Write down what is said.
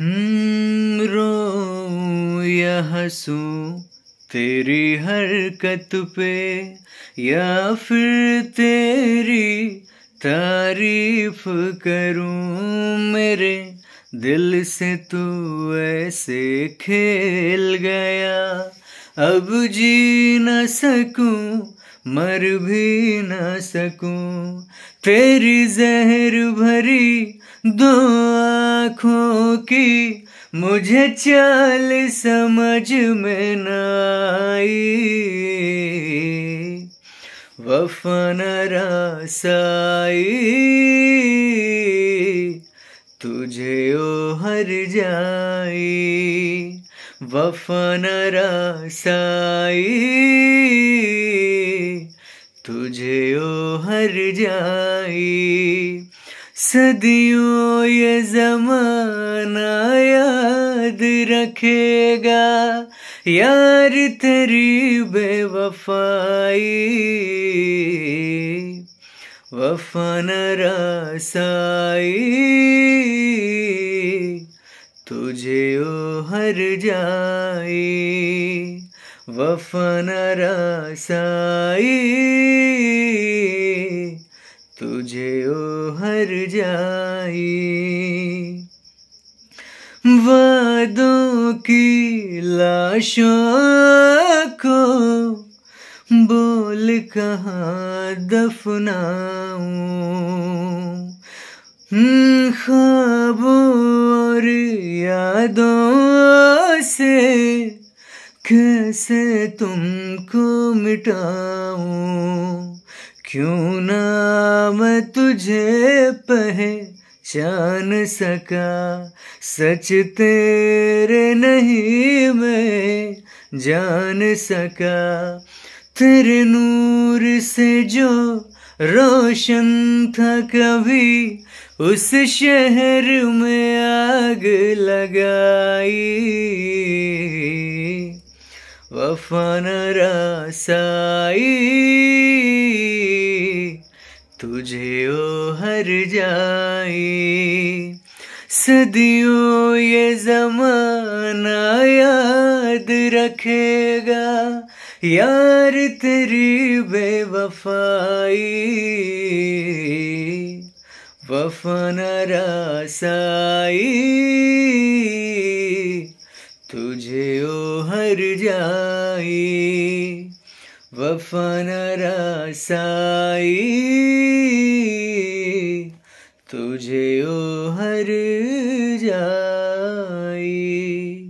हम्म, रो या सू तेरी हरकत पे या फिर तेरी तारीफ करूं मेरे दिल से तू ऐसे खेल गया अब जी न सकूं मर भी न सकूं तेरी जहर भरी दो आँखों की मुझे चाल समझ में न आई वफन रसाई तुझे ओ हर जाई वफन रसाई तुझे ओ हर जाई सदियों ये जमाना याद रखेगा यार तेरी बेवफाई वफन रसाई तुझे ओ हर जाई वफन रसाई तुझे ओ हर जाए वादों की लाशों को बोल कहाँ दफनाऊं ख्वाबों और यादों से कैसे तुमको मिटाऊं क्यों ना मैं तुझे पहचान सका सच तेरे नहीं मैं जान सका तेरे नूर से जो रोशन था कभी उस शहर में आग लगाई वफान रसाई तुझे ओ हर जाए सदियों ये जमाना याद रखेगा यार तेरी बेवफाई वफाना रसाई तुझे ओ हर जाई वफन रसाई तुझे ओ हर जाई